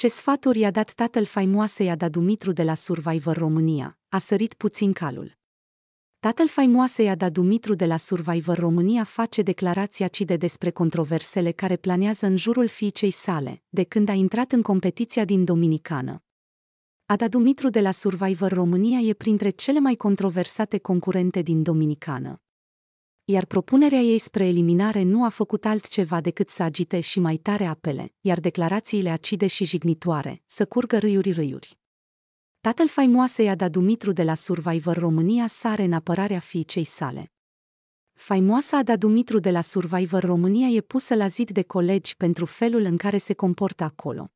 Ce sfaturi i-a dat tatăl faimoasei Ada Dumitru de la Survivor România? A sărit puțin calul. Tatăl faimoasei Ada Dumitru de la Survivor România face declarații acide despre controversele care planează în jurul fiicei sale, de când a intrat în competiția din Dominicană. Ada Dumitru de la Survivor România e printre cele mai controversate concurente din Dominicană iar propunerea ei spre eliminare nu a făcut altceva decât să agite și mai tare apele, iar declarațiile acide și jignitoare să curgă râiuri-râiuri. Tatăl faimoasei Ada Dumitru de la Survivor România sare în apărarea fiicei sale. Faimoasa Ada Dumitru de la Survivor România e pusă la zid de colegi pentru felul în care se comportă acolo.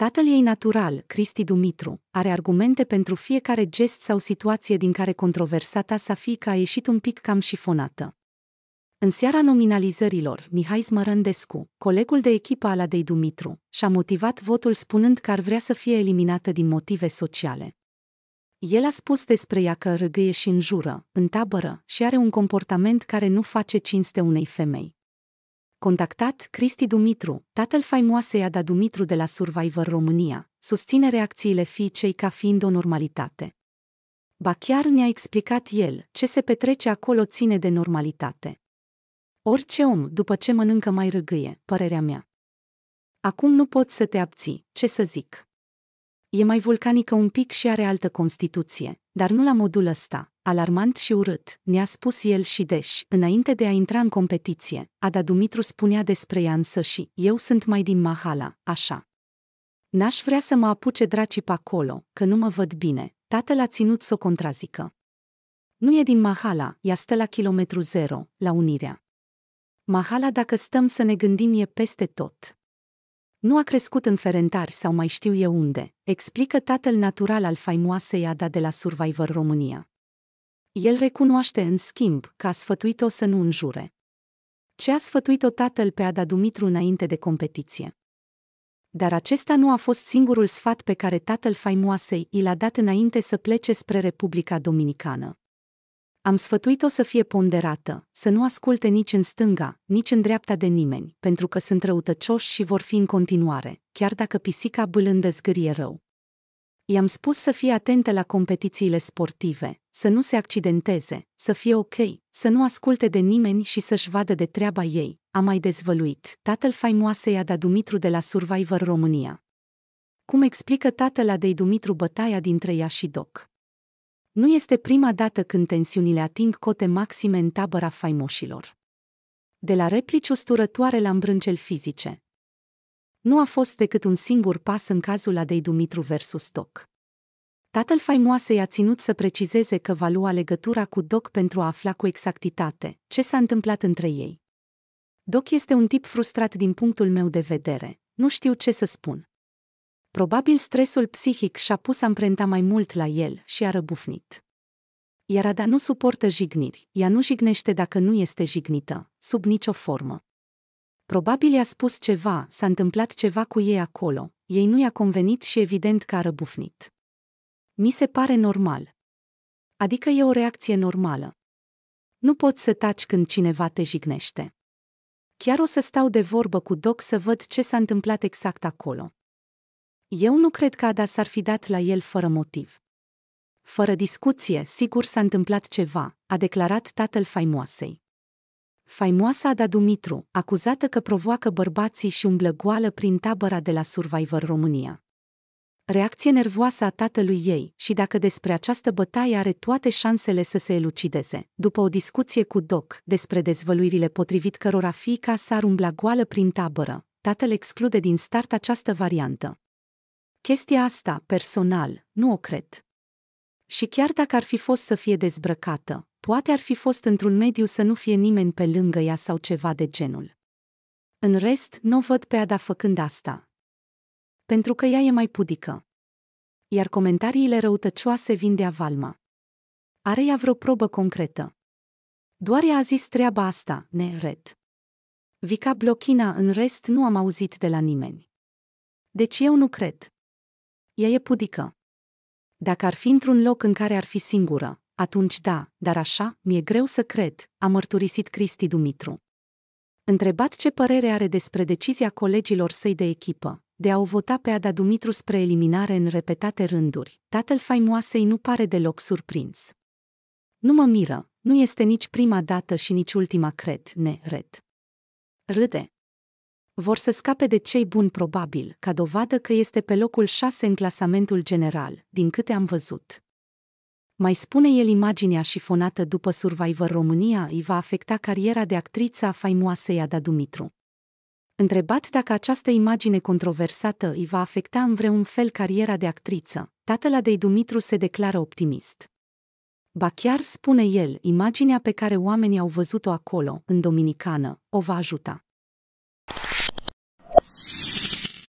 Tatăl ei natural, Cristi Dumitru, are argumente pentru fiecare gest sau situație din care controversata sa fiică a ieșit un pic cam șifonată. În seara nominalizărilor, Mihai Smărândescu, colegul de echipă al Adei Dumitru, și-a motivat votul spunând că ar vrea să fie eliminată din motive sociale. El a spus despre ea că râgâie și înjură, în tabără, și are un comportament care nu face cinste unei femei. Contactat, Cristi Dumitru, tatăl faimoasei Ada Dumitru de la Survivor România, susține reacțiile fiicei ca fiind o normalitate. Ba chiar ne-a explicat el, ce se petrece acolo ține de normalitate. Orice om, după ce mănâncă, mai râgâie, părerea mea. Acum nu pot să te abții, ce să zic. E mai vulcanică un pic și are altă constituție, dar nu la modul ăsta, alarmant și urât, ne-a spus el și deși, înainte de a intra în competiție, Ada Dumitru spunea despre ea însă și, eu sunt mai din Mahala, așa. N-aș vrea să mă apuce dracii pe acolo, că nu mă văd bine, tatăl a ținut să o contrazică. Nu e din Mahala, ea stă la kilometru zero, la Unirea. Mahala, dacă stăm să ne gândim, e peste tot. Nu a crescut în Ferentari sau mai știu eu unde, explică tatăl natural al faimoasei Ada de la Survivor România. El recunoaște în schimb că a sfătuit-o să nu înjure. Ce a sfătuit-o tatăl pe Ada Dumitru înainte de competiție. Dar acesta nu a fost singurul sfat pe care tatăl faimoasei i l-a dat înainte să plece spre Republica Dominicană. Am sfătuit-o să fie ponderată, să nu asculte nici în stânga, nici în dreapta de nimeni, pentru că sunt răutăcioși și vor fi în continuare, chiar dacă pisica bâlândă zgârie rău. I-am spus să fie atente la competițiile sportive, să nu se accidenteze, să fie ok, să nu asculte de nimeni și să-și vadă de treaba ei, a mai dezvăluit tatăl faimoasei Ada Dumitru de la Survivor România. Cum explică tatăl Adei Dumitru bătaia dintre ea și Doc? Nu este prima dată când tensiunile ating cote maxime în tabăra faimoșilor. De la replici usturătoare la îmbrâncel fizice, nu a fost decât un singur pas în cazul Adei Dumitru versus Doc. Tatăl faimoasei a ținut să precizeze că va lua legătura cu Doc pentru a afla cu exactitate ce s-a întâmplat între ei. Doc este un tip frustrat din punctul meu de vedere, nu știu ce să spun. Probabil stresul psihic și-a pus amprenta mai mult la el și a răbufnit. Iar Ada nu suportă jigniri, ea nu jignește dacă nu este jignită, sub nicio formă. Probabil i-a spus ceva, s-a întâmplat ceva cu ei acolo, ei nu i-a convenit și evident că a răbufnit. Mi se pare normal. Adică e o reacție normală. Nu poți să taci când cineva te jignește. Chiar o să stau de vorbă cu Doc să văd ce s-a întâmplat exact acolo. Eu nu cred că Ada s-ar fi dat la el fără motiv. Fără discuție, sigur s-a întâmplat ceva, a declarat tatăl faimoasei faimoasa Ada Dumitru, acuzată că provoacă bărbații și umblă goală prin tabăra de la Survivor România. Reacție nervoasă a tatălui ei și dacă despre această bătaie are toate șansele să se elucideze, după o discuție cu Doc despre dezvăluirile potrivit cărora fiica s-ar umbla goală prin tabără, tatăl exclude din start această variantă. Chestia asta, personal, nu o cred. Și chiar dacă ar fi fost să fie dezbrăcată, poate ar fi fost într-un mediu să nu fie nimeni pe lângă ea sau ceva de genul. În rest, nu văd pe Ada făcând asta. Pentru că ea e mai pudică. Iar comentariile răutăcioase vin de avalma. Are ea vreo probă concretă. Doar ea a zis treaba asta, red. Vica Blochina în rest nu am auzit de la nimeni. Deci eu nu cred. Ea e pudică. Dacă ar fi într-un loc în care ar fi singură, atunci da, dar așa, mi-e greu să cred, a mărturisit Cristi Dumitru. Întrebat ce părere are despre decizia colegilor săi de echipă, de a o vota pe Ada Dumitru spre eliminare în repetate rânduri, tatăl faimoasei nu pare deloc surprins. Nu mă miră, nu este nici prima dată și nici ultima cred, ne red. Râde vor să scape de cei buni probabil, ca dovadă că este pe locul 6 în clasamentul general, din câte am văzut. Mai spune el imaginea șifonată după Survivor România îi va afecta cariera de actriță a faimoasei Ada Dumitru. Întrebat dacă această imagine controversată îi va afecta în vreun fel cariera de actriță, tatăl Adei Dumitru se declară optimist. Ba chiar, spune el, imaginea pe care oamenii au văzut-o acolo, în Dominicană, o va ajuta.